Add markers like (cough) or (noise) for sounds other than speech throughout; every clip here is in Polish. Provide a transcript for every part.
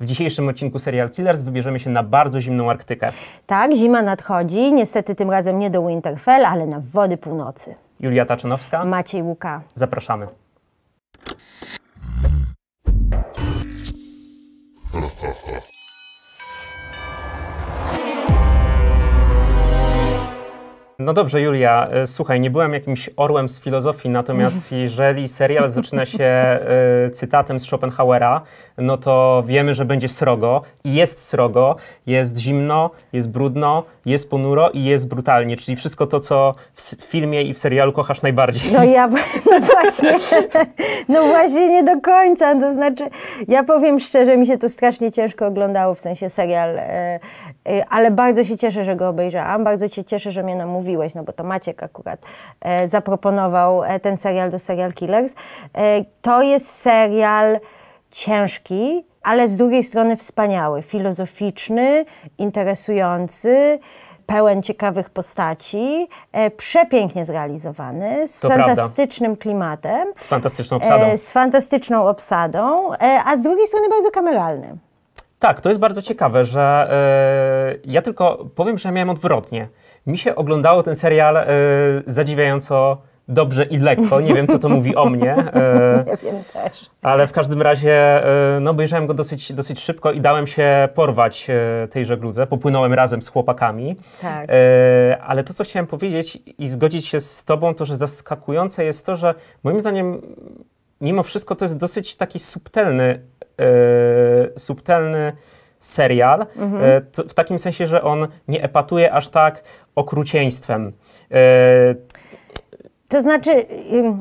W dzisiejszym odcinku Serial Killers wybierzemy się na bardzo zimną Arktykę. Tak, zima nadchodzi, niestety tym razem nie do Winterfell, ale na wody północy. Julia Taczynowska. Maciej Łuka. Zapraszamy. No dobrze, Julia, e, słuchaj, nie byłem jakimś orłem z filozofii, natomiast (laughs) jeżeli serial zaczyna się y, cytatem z Schopenhauera, no to wiemy, że będzie srogo i jest srogo, jest zimno, jest brudno, jest ponuro i jest brutalnie, czyli wszystko to, co w filmie i w serialu kochasz najbardziej. No ja, (laughs) (laughs) no właśnie, no właśnie nie do końca, to znaczy ja powiem szczerze, mi się to strasznie ciężko oglądało, w sensie serial, y, y, ale bardzo się cieszę, że go obejrzałam, bardzo się cieszę, że mnie namówił mówiłeś, no bo to Maciek akurat e, zaproponował e, ten serial do Serial Killers. E, to jest serial ciężki, ale z drugiej strony wspaniały, filozoficzny, interesujący pełen ciekawych postaci, e, przepięknie zrealizowany, z to fantastycznym prawda. klimatem. Z fantastyczną obsadą. E, z fantastyczną obsadą, e, a z drugiej strony bardzo kameralny. Tak, to jest bardzo ciekawe, że e, ja tylko powiem, że miałem odwrotnie. Mi się oglądało ten serial e, zadziwiająco dobrze i lekko. Nie wiem, co to mówi o mnie. E, nie (laughs) wiem też. Ale w każdym razie e, no, obejrzałem go dosyć, dosyć szybko i dałem się porwać e, tej żegludze. Popłynąłem razem z chłopakami. Tak. E, ale to, co chciałem powiedzieć i zgodzić się z tobą, to, że zaskakujące jest to, że moim zdaniem mimo wszystko to jest dosyć taki subtelny E, subtelny serial, mhm. E, w takim sensie, że on nie epatuje aż tak okrucieństwem. E, to znaczy,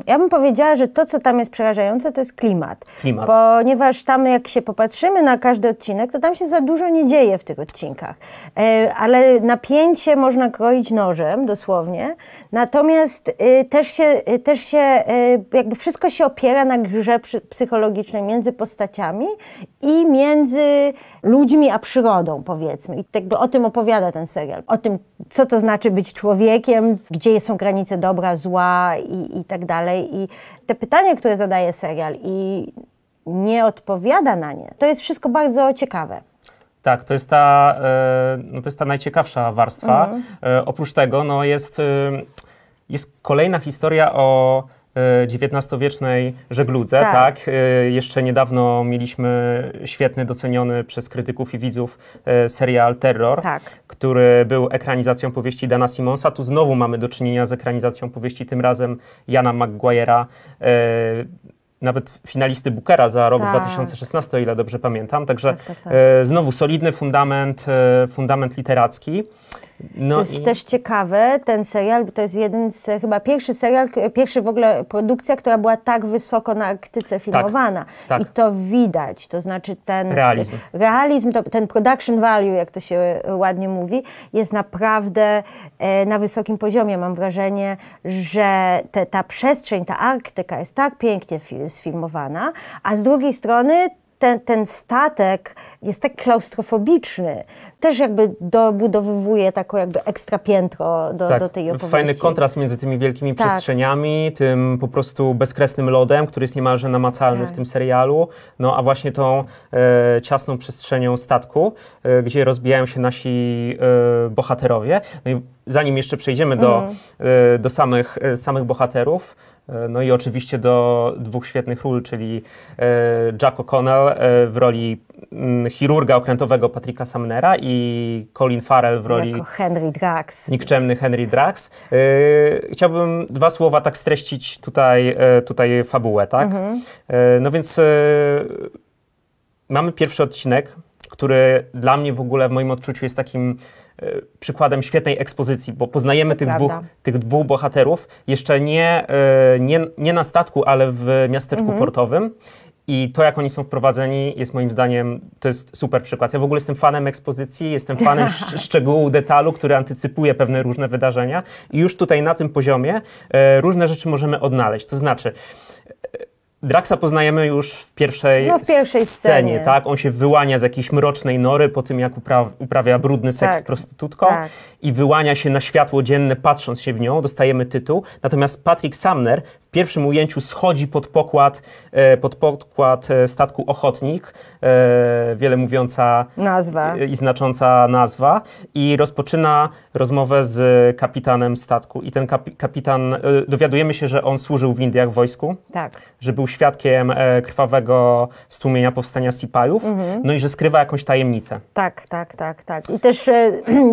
ja bym powiedziała, że to, co tam jest przerażające, to jest klimat. klimat. Ponieważ tam, jak się popatrzymy na każdy odcinek, to tam się za dużo nie dzieje w tych odcinkach. E, ale napięcie można kroić nożem, dosłownie. Natomiast y, też się, y, też się y, jakby wszystko się opiera na grze psychologicznej między postaciami i między ludźmi a przyrodą, powiedzmy. I jakby o tym opowiada ten serial. O tym, co to znaczy być człowiekiem, gdzie są granice dobra, zła, i, i tak dalej. I te pytania, które zadaje serial i nie odpowiada na nie, to jest wszystko bardzo ciekawe. Tak, to jest ta, e, no to jest ta najciekawsza warstwa. Mhm. E, oprócz tego no jest, e, jest kolejna historia o XIX-wiecznej e, żegludze, tak. tak. E, jeszcze niedawno mieliśmy świetny, doceniony przez krytyków i widzów e, serial Terror, tak. który był ekranizacją powieści Dana Simonsa. Tu znowu mamy do czynienia z ekranizacją powieści, tym razem Jana McGuire'a nawet finalisty Bookera za rok tak. 2016, o ile dobrze pamiętam. Także tak, tak, tak. znowu solidny fundament, fundament literacki. No to jest i... też ciekawe, ten serial, bo to jest jeden z, chyba pierwszy serial, pierwszy w ogóle produkcja, która była tak wysoko na aktyce tak, filmowana. Tak, tak. I to widać, to znaczy ten realizm, realizm to, ten production value, jak to się ładnie mówi, jest naprawdę e, na wysokim poziomie. Mam wrażenie, że te, ta przestrzeń, ta Arktyka jest tak pięknie fi sfilmowana, a z drugiej strony ten, ten statek jest tak klaustrofobiczny. Też jakby dobudowywuje taką jakby ekstra piętro do, tak, do tej opowieści. Fajny kontrast między tymi wielkimi tak. przestrzeniami, tym po prostu bezkresnym lodem, który jest niemalże namacalny tak. w tym serialu, no a właśnie tą e, ciasną przestrzenią statku, e, gdzie rozbijają się nasi e, bohaterowie. No i zanim jeszcze przejdziemy do, mhm. e, do samych, e, samych bohaterów, e, no i oczywiście do dwóch świetnych ról, czyli Jack O'Connell w roli mm, chirurga okrętowego Patryka Samnera i Colin Farrell w roli... Jako Henry Drax. Nikczemny Henry Drax. Yy, chciałbym dwa słowa tak streścić tutaj, yy, tutaj fabułę, tak? Yy, no więc e, mamy pierwszy odcinek, który dla mnie w ogóle w moim odczuciu jest takim przykładem świetnej ekspozycji, bo poznajemy tych dwóch, tych dwóch bohaterów jeszcze nie, nie, nie na statku, ale w miasteczku mhm. portowym i to, jak oni są wprowadzeni, jest moim zdaniem, to jest super przykład. Ja w ogóle jestem fanem ekspozycji, jestem fanem (laughs) sz szczegółu, detalu, który antycypuje pewne różne wydarzenia. I już tutaj na tym poziomie e, różne rzeczy możemy odnaleźć. To znaczy, e, Draxa poznajemy już w pierwszej, no, w pierwszej scenie, scenie, tak? On się wyłania z jakiejś mrocznej nory po tym, jak upra uprawia brudny seks tak, z prostytutką tak. i wyłania się na światło dzienne, patrząc się w nią, dostajemy tytuł. Natomiast Patrick Sumner pierwszym ujęciu schodzi pod pokład, e, pod pokład e, statku Ochotnik, e, wiele mówiąca nazwa. i znacząca nazwa, i rozpoczyna rozmowę z kapitanem statku. I ten kap kapitan, dowiadujemy się, że on służył w Indiach w wojsku, tak. że był świadkiem krwawego stłumienia powstania Sipajów, mhm. no i że skrywa jakąś tajemnicę. Tak, tak, tak, tak. I też (clears throat)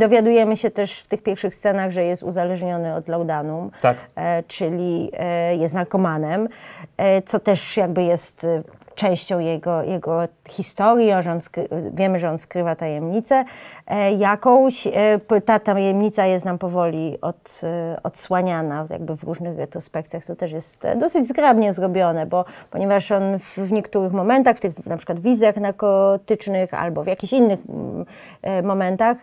dowiadujemy się też w tych pierwszych scenach, że jest uzależniony od laudanum, tak. czyli jest narkomanem, e, co też jakby jest e, częścią jego, jego historii, że on wiemy, że on skrywa tajemnicę e, jakąś. E, ta tajemnica jest nam powoli od, e, odsłaniana jakby w różnych retrospekcjach, co też jest dosyć zgrabnie zrobione, bo ponieważ on w, w niektórych momentach, w tych na przykład wizjach narkotycznych albo w jakichś innych mm, momentach,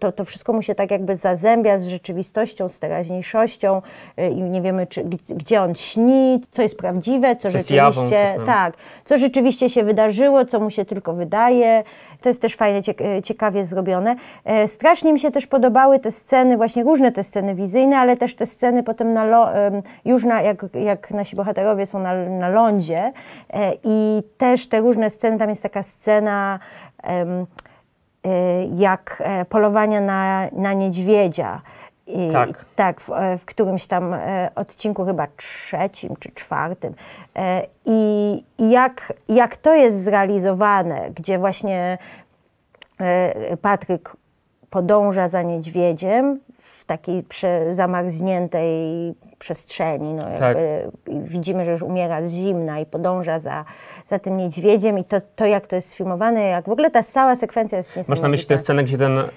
to, to wszystko mu się tak jakby zazębia z rzeczywistością, z teraźniejszością i nie wiemy, czy, gdzie on śni, co jest prawdziwe, co, co rzeczywiście... Jawą, co tak, co co rzeczywiście się wydarzyło, co mu się tylko wydaje. To jest też fajnie, e, ciekawie zrobione. E, strasznie mi się też podobały te sceny, właśnie różne te sceny wizyjne, ale też te sceny potem na lo, już na, jak, jak nasi bohaterowie są na, na lądzie e, i też te różne sceny, tam jest taka scena jak polowania na, na niedźwiedzia, tak. tak, w, w, którymś tam e, odcinku, chyba trzecim czy czwartym. E, I jak, jak to jest zrealizowane, gdzie właśnie e, Patryk podąża za niedźwiedziem, w taki przy przestrzeni. No, tak. Widzimy, że już umiera z zimna i podąża za, za tym niedźwiedziem i to, to, jak to jest sfilmowane, jak w ogóle ta cała sekwencja jest niesamowita. Masz na myśli tę scenę, gdzie ten... Yy...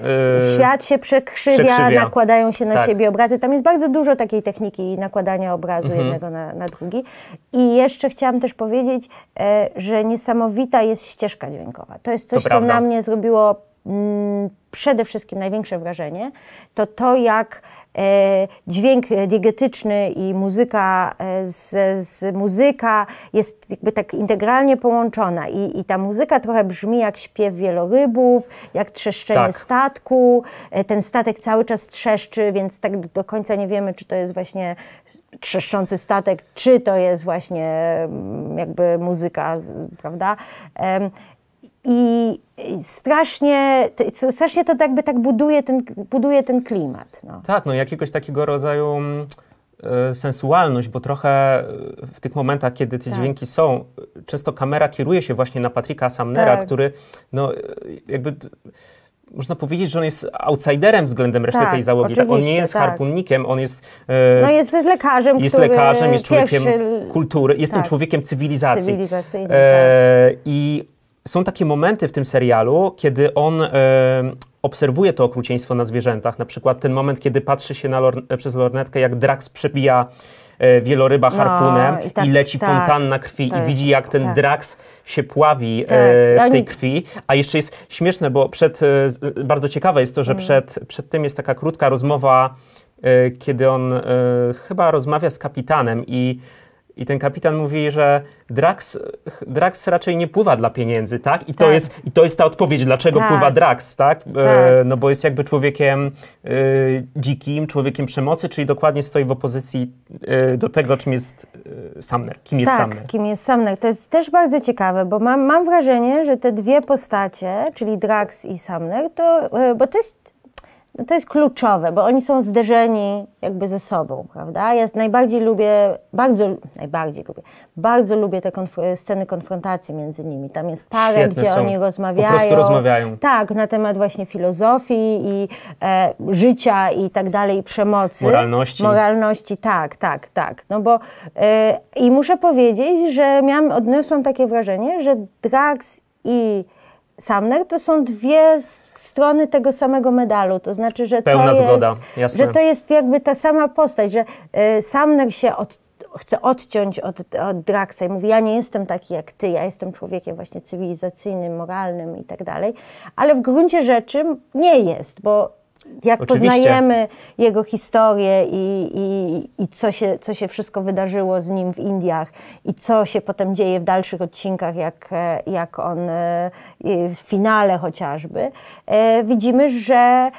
Świat się przekrzywia, przekrzywia, nakładają się na tak. siebie obrazy. Tam jest bardzo dużo takiej techniki nakładania obrazu mhm. jednego na, na, drugi. I jeszcze chciałam też powiedzieć, e, że niesamowita jest ścieżka dźwiękowa. To jest coś, to co na mnie zrobiło Mm, przede wszystkim największe wrażenie, to to, jak e, dźwięk diegetyczny i muzyka e, z, z, muzyka jest jakby tak integralnie połączona I, i ta muzyka trochę brzmi jak śpiew wielorybów, jak trzeszczenie tak. statku, e, ten statek cały czas trzeszczy, więc tak do, do końca nie wiemy, czy to jest właśnie trzeszczący statek, czy to jest właśnie mm, jakby muzyka, prawda? I strasznie, strasznie to jakby tak buduje ten, buduje ten klimat. No. Tak, no jakiegoś takiego rodzaju mm, e, sensualność, bo trochę e, w tych momentach, kiedy te tak. dźwięki są, e, często kamera kieruje się właśnie na Patryka Samnera, tak. który no jakby można powiedzieć, że on jest outsiderem względem reszty tak, tej załogi. Tak? on nie jest tak. harpunnikiem, on jest. E, no jest lekarzem, Jest lekarzem, jest człowiekiem pierwszy, kultury, jest tak, tym człowiekiem cywilizacji. E, tak. I są takie momenty w tym serialu, kiedy on e, obserwuje to okrucieństwo na zwierzętach. Na przykład ten moment, kiedy patrzy się lor e, przez lornetkę, jak Drax przebija e, wieloryba no, harpunem i, tak, i, leci tak, fontanna krwi i widzi jak ten tak. Drax się pławi e, tak. w tej krwi. A jeszcze jest śmieszne, bo przed, e, bardzo ciekawe jest to, że mm. przed, przed tym jest taka krótka rozmowa, e, kiedy on chyba rozmawia z kapitanem i i ten kapitan mówi, że Drax, Drax raczej nie pływa dla pieniędzy, tak? I, To, tak. jest, i to jest ta odpowiedź, dlaczego tak. pływa Drax, tak? E, tak. E, no bo jest jakby człowiekiem e, dzikim, człowiekiem przemocy, czyli dokładnie stoi w opozycji e, do tego, czym jest e, Samner, kim jest tak, kim jest Samner? To jest też bardzo ciekawe, bo mam, mam wrażenie, że te dwie postacie, czyli Drax i Samner, to, e, bo to jest to jest kluczowe, bo oni są zderzeni jakby ze sobą, prawda? Ja najbardziej lubię, bardzo, najbardziej lubię, bardzo lubię te konf sceny konfrontacji między nimi. Tam jest parę, Świetne gdzie są. oni rozmawiają. Po prostu rozmawiają. Tak, na temat właśnie filozofii i e, życia i tak dalej, i przemocy. Moralności. Moralności, tak, tak, tak. No bo e, i muszę powiedzieć, że miałam, odniosłam takie wrażenie, że Drax i Samner to są dwie strony tego samego medalu. To znaczy, że, Pełna to, zgoda. Jest, Jasne. że to jest jakby ta sama postać, że y, się od, chce odciąć od, od Draxa i mówi, ja nie jestem taki jak ty, ja jestem człowiekiem właśnie cywilizacyjnym, moralnym i tak dalej, ale w gruncie rzeczy nie jest, bo jak Oczywiście. poznajemy jego historię i, i, i, co, się, co się wszystko wydarzyło z nim w Indiach i co się potem dzieje w dalszych odcinkach, jak, jak on e, w finale chociażby, e, widzimy, że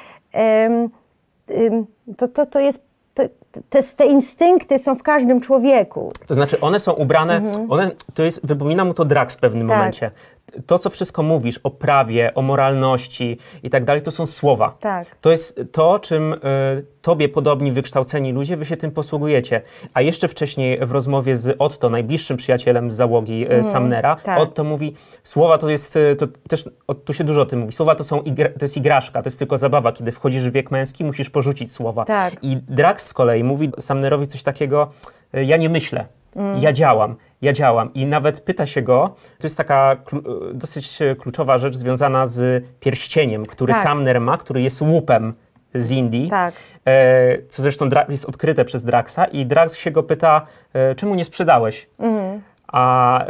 to, to, to jest te, te, instynkty są w każdym człowieku. To znaczy, one są ubrane, mhm. one, to jest, wypomina mu to drak w pewnym tak. momencie to, co wszystko mówisz o prawie, o moralności i tak dalej, to są słowa. Tak. To jest to, czym y, tobie podobni wykształceni ludzie, wy się tym posługujecie. A jeszcze wcześniej w rozmowie z Otto, najbliższym przyjacielem z załogi y, mm, Samnera, tak. Otto mówi, słowa to jest, y, to też o, tu się dużo o tym mówi, słowa to są to jest igraszka, to jest tylko zabawa. Kiedy wchodzisz w wiek męski, musisz porzucić słowa. Tak. I Drax z kolei mówi Samnerowi coś takiego, y, ja nie myślę, mm. ja działam ja działam. I nawet pyta się go, to jest taka e, dosyć e, kluczowa rzecz związana z pierścieniem, który tak. ma, który jest łupem z Indii, tak. e, co zresztą jest odkryte przez Draxa i Drax się go pyta, e, czemu nie sprzedałeś? Mhm. A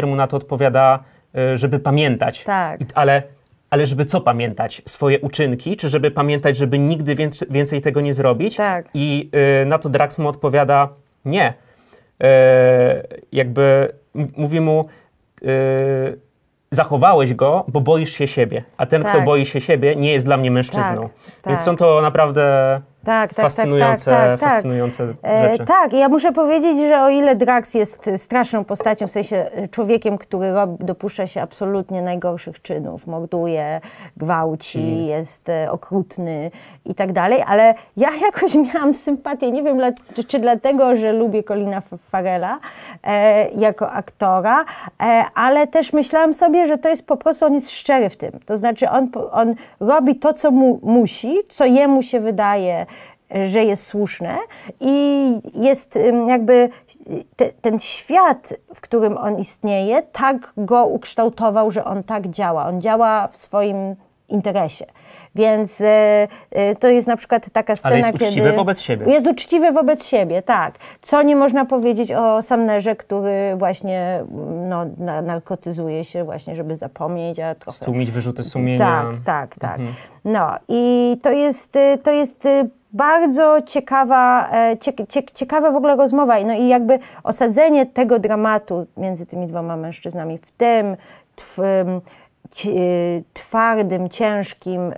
e, mu na to odpowiada, e, żeby pamiętać. Tak. I, ale ale żeby co pamiętać? Swoje uczynki, czy żeby pamiętać, żeby nigdy więcej, tego nie zrobić? Tak. I na to Drax mu odpowiada, nie, E, jakby mówi mu, e, zachowałeś go, bo boisz się siebie, a ten, tak. kto boi się siebie, nie jest dla mnie mężczyzną. Tak, tak. Więc są to naprawdę tak, tak, tak fascynujące, tak, tak, tak. fascynujące e, rzeczy. E, tak, ja muszę powiedzieć, że o ile Drax jest straszną postacią, w sensie człowiekiem, który rob, dopuszcza się absolutnie najgorszych czynów, morduje, gwałci, mm. jest okrutny, i tak dalej, ale ja (laughs) jakoś miałam sympatię, nie wiem czy, czy dlatego, że lubię Colina Farela e, jako aktora, e, ale też myślałam sobie, że to jest po prostu, on jest szczery w tym. To znaczy on, on robi to, co mu musi, co jemu się wydaje, e, że jest słuszne i jest jakby e, te, ten świat, w którym on istnieje, tak go ukształtował, że on tak działa. On działa w swoim interesie. Więc e, e, to jest na przykład taka scena, Ale jest uczciwy wobec siebie. Jest uczciwy wobec siebie, tak. Co nie można powiedzieć o Samnerze, który właśnie no, na, narkotyzuje się właśnie, żeby zapomnieć, a trochę... Stłumić wyrzuty sumienia. Tak, tak, tak. Mhm. No i to jest, e, to jest bardzo ciekawa, ciek, ciekawa w ogóle rozmowa. No i jakby osadzenie tego dramatu między tymi dwoma mężczyznami w tym... Tw, Y, twardym, ciężkim, y,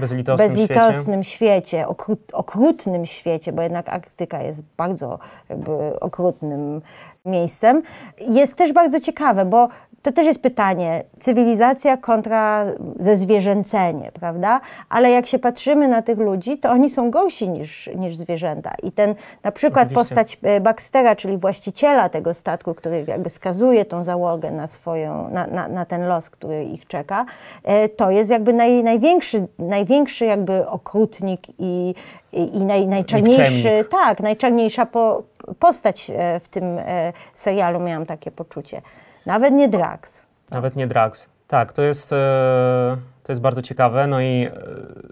bezlitosnym, bezlitosnym świecie, świecie okru okrutnym świecie, bo jednak Arktyka jest bardzo jakby okrutnym miejscem, jest też bardzo ciekawe, bo to też jest pytanie, cywilizacja kontra zezwierzęcenie, prawda? Ale jak się patrzymy na tych ludzi, to oni są gorsi niż, niż zwierzęta. I ten na przykład Oczywiście. postać e, Baxtera, czyli właściciela tego statku, który jakby skazuje tą załogę na swoją, na, na, na ten los, który ich czeka, e, to jest jakby naj, największy, największy jakby okrutnik i, i, i naj, najczarniejszy, tak, najczarniejsza po, postać e, w tym serialu, miałam takie poczucie. Nawet nie Drax. Nawet nie Drax. Tak, to jest, e, to jest bardzo ciekawe. No i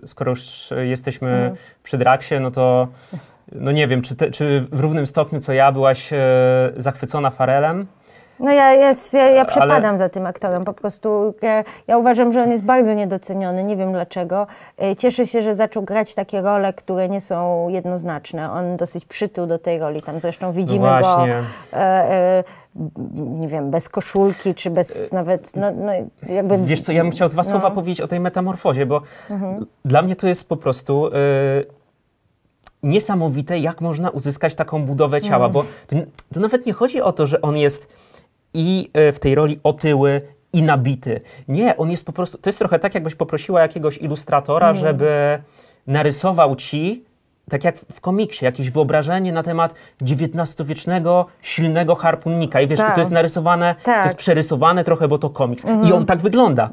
e, skoro już jesteśmy mhm. przy Draxie, no to no nie wiem, czy, te, czy w równym stopniu co ja byłaś e, zachwycona Farelem? No ja, jest, ja, ja przepadam Ale... za tym aktorem, po prostu ja, ja, uważam, że on jest bardzo niedoceniony, nie wiem dlaczego. Cieszę się, że zaczął grać takie role, które nie są jednoznaczne. On dosyć przytył do tej roli, tam zresztą widzimy no go... E, e, nie wiem, bez koszulki, czy bez e, nawet, no, no jakby... Wiesz co, ja bym chciał dwa no. słowa powiedzieć o tej metamorfozie, bo mhm. dla mnie to jest po prostu... E, niesamowite, jak można uzyskać taką budowę ciała, mhm. bo to, to, nawet nie chodzi o to, że on jest i e, w tej roli otyły, i nabity. Nie, on jest po prostu. To jest trochę tak, jakbyś poprosiła jakiegoś ilustratora, mhm. żeby narysował ci tak jak w komiksie, jakieś wyobrażenie na temat XIX-wiecznego silnego harpunnika. I wiesz, tak. to jest tak. narysowane, tak. to jest tak. przerysowane trochę, bo to komiks. Mhm. I on tak wygląda.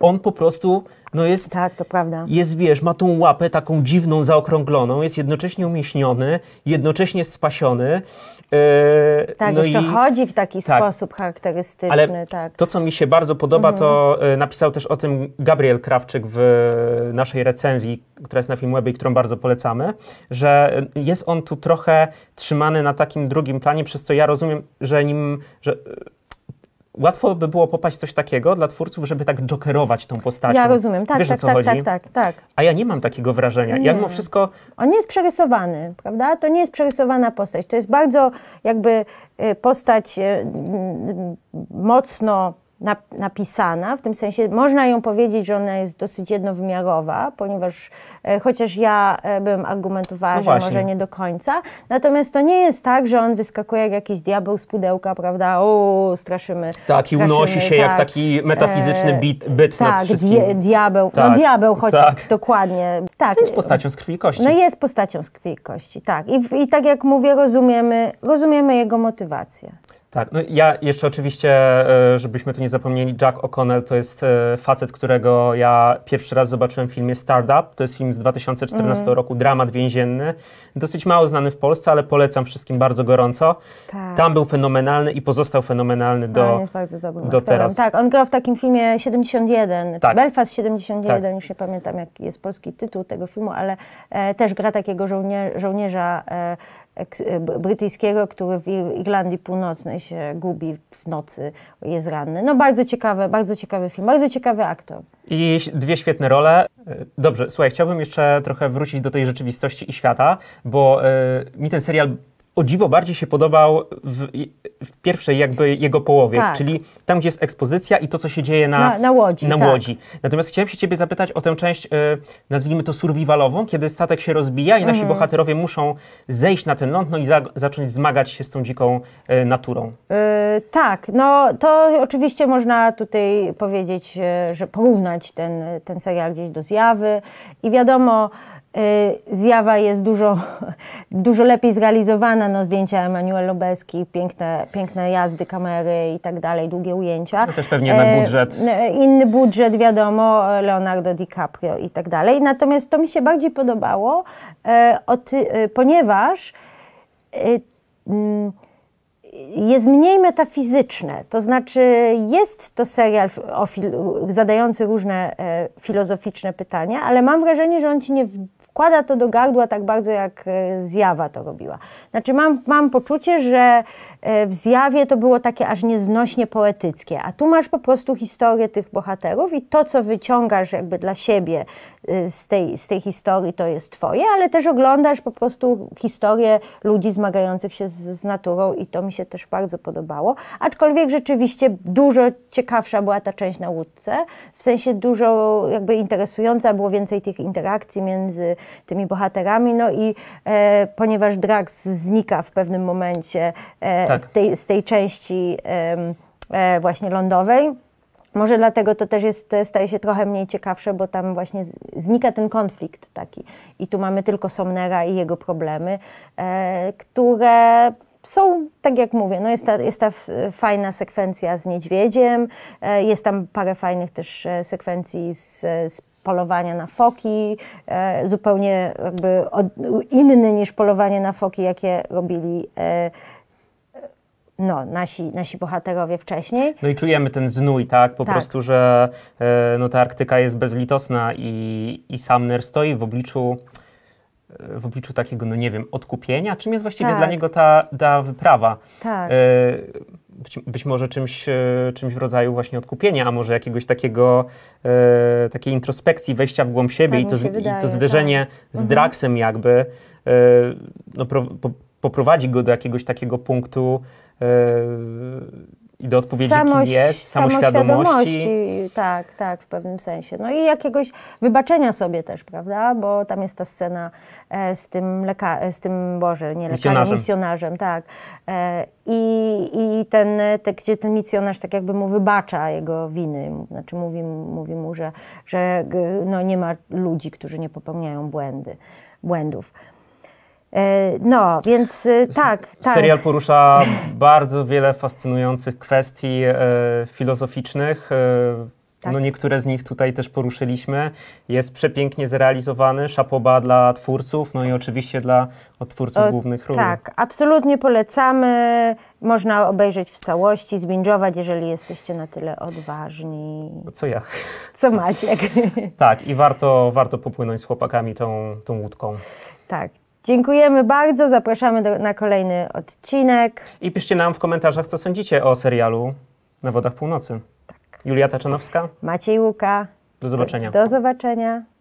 On po prostu no jest, tak, to prawda. Jest, wiesz, ma tą łapę taką dziwną, zaokrągloną, jest jednocześnie umieśniony, jednocześnie spasiony. E, tak, no jeszcze i, chodzi w taki tak, sposób charakterystyczny. Ale tak. to, co mi się bardzo podoba, mhm. to e, napisał też o tym Gabriel Krawczyk w e, naszej recenzji, która jest na Filmwebie i którą bardzo polecamy, że jest on tu trochę trzymany na takim drugim planie, przez co ja rozumiem, że nim... Że, łatwo by było popaść coś takiego dla twórców, żeby tak jokerować tą postacią. Ja rozumiem, tak, Wiesz, tak, tak, tak, tak, tak. A ja nie mam takiego wrażenia. Nie. Ja mimo wszystko... On nie jest przerysowany, prawda? To nie jest przerysowana postać. To jest bardzo jakby y, postać y, mocno napisana, w tym sensie można ją powiedzieć, że ona jest dosyć jednowymiarowa, ponieważ e, chociaż ja e, bym argumentowała, no że może nie do końca, natomiast to nie jest tak, że on wyskakuje jak jakiś diabeł z pudełka, prawda, o, straszymy. Tak, i unosi się tak, jak taki metafizyczny e, bit, byt tak, nad wszystkim. Di diabeł, no, tak, no diabeł chociaż, tak. dokładnie. Tak. Jest postacią z krwi i kości. No jest postacią z krwi i kości, tak. I, i tak jak mówię, rozumiemy, rozumiemy jego motywację. Tak, no ja jeszcze oczywiście, e, żebyśmy tu nie zapomnieli, Jack O'Connell to jest e, facet, którego ja pierwszy raz zobaczyłem w filmie Startup. To jest film z 2014 mm. roku, dramat więzienny. Dosyć mało znany w Polsce, ale polecam wszystkim bardzo gorąco. Tak. Tam był fenomenalny i pozostał fenomenalny do, do teraz. Tak, on grał w takim filmie 71, tak. Belfast 71, tak. już nie pamiętam jaki jest polski tytuł tego filmu, ale e, też gra takiego żołnier żołnierza e, E, brytyjskiego, który w Irlandii Północnej się gubi w nocy, jest ranny. No bardzo ciekawy, bardzo ciekawy film, bardzo ciekawy aktor. I dwie świetne role. E, dobrze, słuchaj, chciałbym jeszcze trochę wrócić do tej rzeczywistości i świata, bo e, mi ten serial o dziwo bardziej się podobał w, w pierwszej jakby jego połowie, tak. czyli tam, gdzie jest ekspozycja i to, co się dzieje na, na, na łodzi. Na tak. łodzi. Natomiast chciałem się ciebie zapytać o tę część, y, nazwijmy to survivalową, kiedy statek się rozbija i nasi mhm. bohaterowie muszą zejść na ten ląd no i za, zacząć zmagać się z tą dziką y, naturą. Yy, tak, no to oczywiście można tutaj powiedzieć, że porównać ten, ten serial gdzieś do Zjawy i wiadomo, Y, zjawa jest dużo, (laughs) dużo lepiej zrealizowana. No, zdjęcia Emanuel Lobeski, piękne, piękne jazdy kamery i tak dalej, długie ujęcia. To no też pewnie inny budżet. Inny budżet, wiadomo, Leonardo DiCaprio i tak dalej. Natomiast to mi się bardziej podobało, y, y, ponieważ mm, jest mniej metafizyczne. To znaczy, jest to serial zadający różne filozoficzne pytania, ale mam wrażenie, że on ci nie, wkłada to do gardła tak bardzo, jak e, zjawa to robiła. Znaczy mam, mam poczucie, że e, w zjawie to było takie aż nieznośnie poetyckie, a tu masz po prostu historię tych bohaterów i to, co wyciągasz jakby dla siebie Y, z tej, z tej historii to jest twoje, ale też oglądasz po prostu historię ludzi zmagających się z, z naturą i to mi się też bardzo podobało. Aczkolwiek rzeczywiście dużo ciekawsza była ta część na łódce, w sensie dużo jakby interesująca, było więcej tych interakcji między tymi bohaterami, no i e, ponieważ Drax znika w pewnym momencie e, tak. z, tej, z tej części e, właśnie lądowej, może dlatego to też jest, e, staje się trochę mniej ciekawsze, bo tam właśnie znika ten konflikt taki. I tu mamy tylko Somnera i jego problemy, e, które są, tak jak mówię, no jest, ta, jest ta e, fajna sekwencja z niedźwiedziem, e, jest tam parę fajnych też e, sekwencji z, z polowania na foki, e, zupełnie jakby od, inny niż polowanie na foki, jakie robili no, nasi, nasi bohaterowie wcześniej. No i czujemy ten znój, tak? Po tak. prostu, że e, no, ta Arktyka jest bezlitosna i, i Sumner stoi w obliczu e, w obliczu takiego, no nie wiem, odkupienia? Czym jest właściwie tak. dla niego ta, ta wyprawa? Tak. E, być, być, może czymś, czymś w rodzaju właśnie odkupienia, a może jakiegoś takiego, takiej introspekcji, wejścia w głąb siebie tak i, to, wydaje, i tak. to zderzenie z mhm. Draksem jakby no, pro, po, poprowadzi go do jakiegoś takiego punktu, E, i do odpowiedzi, Samoś, kim jest, samoświadomości. Tak, tak, w pewnym sensie. No i jakiegoś wybaczenia sobie też, prawda? Bo tam jest ta scena e, z tym leka z tym, Boże, nie lekarzem, misjonarzem, tak. E, i, I ten, te, gdzie ten misjonarz tak jakby mu wybacza jego winy, znaczy mówi, mówi mu, że, że no, nie ma ludzi, którzy nie popełniają błędy, błędów. E, no, więc e, tak, tak. Serial porusza bardzo wiele fascynujących kwestii e, filozoficznych. Tak. No niektóre z nich tutaj też poruszyliśmy. Jest przepięknie zrealizowany, szapoba dla twórców, no i oczywiście dla odtwórców o, głównych ról. Tak, absolutnie polecamy. Można obejrzeć w całości, zbingować, jeżeli jesteście na tyle odważni. No, co ja. Co Maciek. tak, i warto, warto popłynąć z chłopakami tą, tą łódką. Tak, Dziękujemy bardzo, zapraszamy do, na kolejny odcinek. I piszcie nam w komentarzach, co sądzicie o serialu Na Wodach Północy. Tak. Julia Taczanowska. Maciej Łuka. Do zobaczenia. do, do zobaczenia.